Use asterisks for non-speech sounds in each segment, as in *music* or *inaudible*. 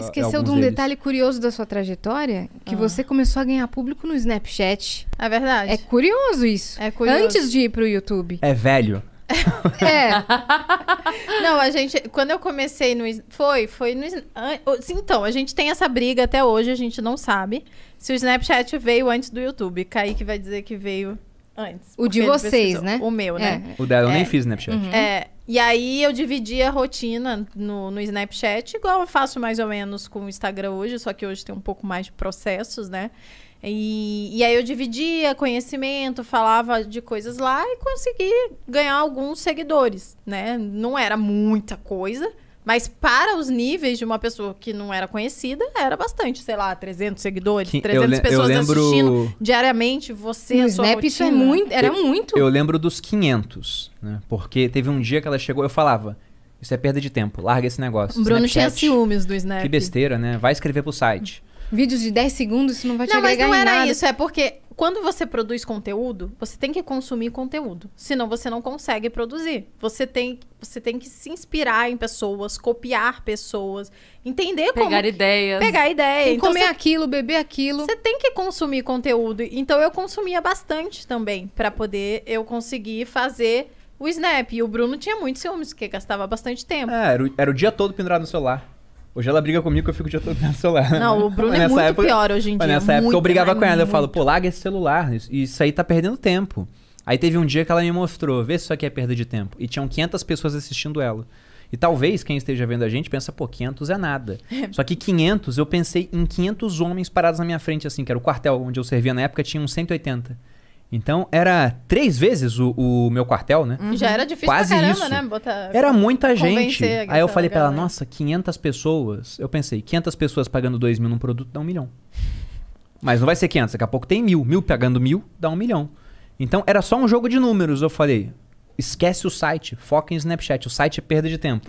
Esqueceu de um deles. detalhe curioso da sua trajetória, que ah. você começou a ganhar público no Snapchat. É verdade. É curioso isso. É curioso. Antes de ir pro YouTube. É velho. *laughs* é. *laughs* Não, a gente. Quando eu comecei no. Foi, foi no. Então, a gente tem essa briga até hoje, a gente não sabe se o Snapchat veio antes do YouTube. Kaique vai dizer que veio antes. O de vocês, né? O meu, é. né? O dela eu é. nem fiz Snapchat. Uhum. É. E aí eu dividi a rotina no, no Snapchat, igual eu faço mais ou menos com o Instagram hoje, só que hoje tem um pouco mais de processos, né? E, e aí eu dividia conhecimento, falava de coisas lá e consegui ganhar alguns seguidores, né? Não era muita coisa, mas para os níveis de uma pessoa que não era conhecida, era bastante, sei lá, 300 seguidores, que, 300 eu, pessoas eu lembro... assistindo diariamente, você, no a sua Snap, isso é muito, era eu, muito. Eu lembro dos 500, né? Porque teve um dia que ela chegou, eu falava, isso é perda de tempo, larga esse negócio. O Bruno Snapchat, tinha ciúmes do Snap. Que besteira, né? Vai escrever pro site. Vídeos de 10 segundos, isso não vai te não, nada Não, mas não era nada. isso. É porque quando você produz conteúdo, você tem que consumir conteúdo. Senão você não consegue produzir. Você tem, você tem que se inspirar em pessoas, copiar pessoas, entender pegar como. Pegar ideias. Pegar ideia. então, comer você, aquilo, beber aquilo. Você tem que consumir conteúdo. Então eu consumia bastante também para poder eu conseguir fazer o Snap. E o Bruno tinha muitos ciúmes, porque gastava bastante tempo. É, era, o, era o dia todo pendurado no celular. Hoje ela briga comigo que eu fico o dia todo celular. Não, o Bruno é muito época, pior hoje em dia. Nessa época eu brigava com ela. Eu falo, pô, larga esse celular. Isso, isso aí tá perdendo tempo. Aí teve um dia que ela me mostrou, vê se isso aqui é perda de tempo. E tinham 500 pessoas assistindo ela. E talvez quem esteja vendo a gente pensa, pô, 500 é nada. *laughs* É. Só que 500, eu pensei em 500 homens parados na minha frente, assim, que era o quartel onde eu servia na época, tinha uns 180. Então era três vezes o, o meu quartel, né? Uhum. Já era difícil Quase pra caramba, isso. né? Botar, era muita gente. Aí eu falei pra ela, nossa, 500 pessoas. Eu pensei, 500 pessoas pagando 2 mil num produto dá um milhão. Mas não vai ser 500, daqui a pouco tem mil. Mil pagando mil dá um milhão. Então era só um jogo de números. Eu falei, Esquece o site, foca em Snapchat. O site é perda de tempo.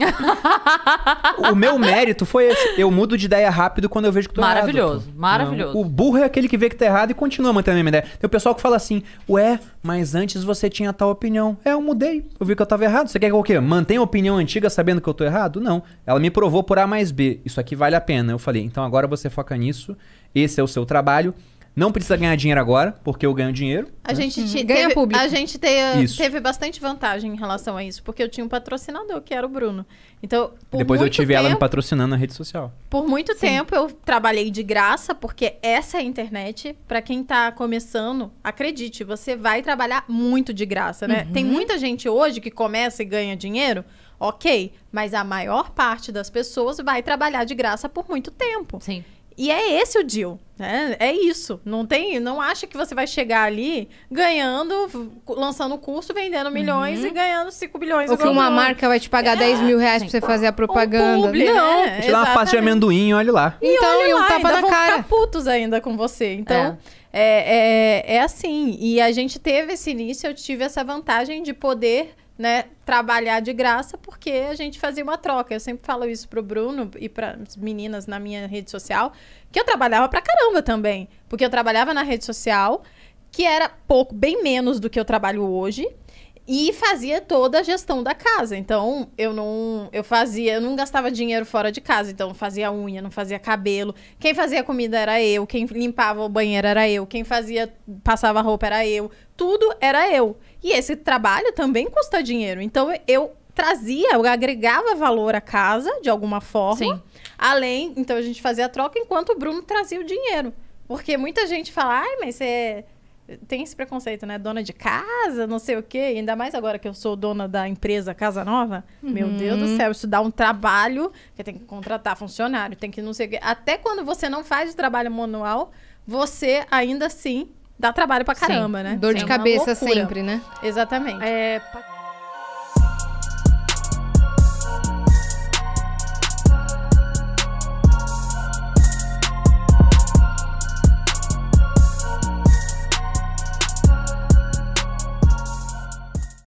*laughs* o meu mérito foi esse. Eu mudo de ideia rápido quando eu vejo que tu. maravilhoso, errado. Maravilhoso, maravilhoso. O burro é aquele que vê que tá errado e continua mantendo a mesma ideia. Tem o pessoal que fala assim, ué, mas antes você tinha tal opinião. É, eu mudei. Eu vi que eu tava errado. Você quer que eu o quê? Mantenha a opinião antiga sabendo que eu tô errado? Não. Ela me provou por A mais B. Isso aqui vale a pena. Eu falei, então agora você foca nisso. Esse é o seu trabalho não precisa ganhar dinheiro agora, porque eu ganho dinheiro. A né? gente teve, ganha público. A gente te, teve bastante vantagem em relação a isso, porque eu tinha um patrocinador, que era o Bruno. Então, depois eu tive tempo, ela me patrocinando na rede social. Por muito Sim. tempo eu trabalhei de graça, porque essa é a internet. Para quem está começando, acredite, você vai trabalhar muito de graça, né? Uhum. Tem muita gente hoje que começa e ganha dinheiro, ok, mas a maior parte das pessoas vai trabalhar de graça por muito tempo. Sim. E é esse o deal. Né? É isso. Não tem, não acha que você vai chegar ali ganhando, lançando curso, vendendo milhões uhum. e ganhando 5 bilhões. Ou que uma marca vai te pagar é. 10 mil reais Sim. pra você fazer a propaganda. Publi, não. Né? Te dá uma pasta de amendoim, olha lá. Então, e então, olha e um lá, tapa na cara. ficar putos ainda com você. Então, é. É, é, é assim. E a gente teve esse início, eu tive essa vantagem de poder né, trabalhar de graça porque a gente fazia uma troca. Eu sempre falo isso pro Bruno e para as meninas na minha rede social, que eu trabalhava pra caramba também, porque eu trabalhava na rede social, que era pouco, bem menos do que eu trabalho hoje, e fazia toda a gestão da casa. Então, eu não eu fazia, eu não gastava dinheiro fora de casa, então eu fazia unha, não fazia cabelo. Quem fazia comida era eu, quem limpava o banheiro era eu, quem fazia passava roupa era eu. Tudo era eu. E esse trabalho também custa dinheiro. Então, eu trazia, eu agregava valor à casa de alguma forma. Sim. Além, então a gente fazia a troca enquanto o Bruno trazia o dinheiro. Porque muita gente fala: "Ai, mas você tem esse preconceito, né? Dona de casa, não sei o quê. Ainda mais agora que eu sou dona da empresa Casa Nova. Uhum. Meu Deus do uhum. céu, isso dá um trabalho. Você tem que contratar funcionário, tem que não sei o quê. Até quando você não faz o trabalho manual, você ainda assim dá trabalho pra caramba, Sim. né? Dor Sim, de é cabeça sempre, né? Exatamente. É...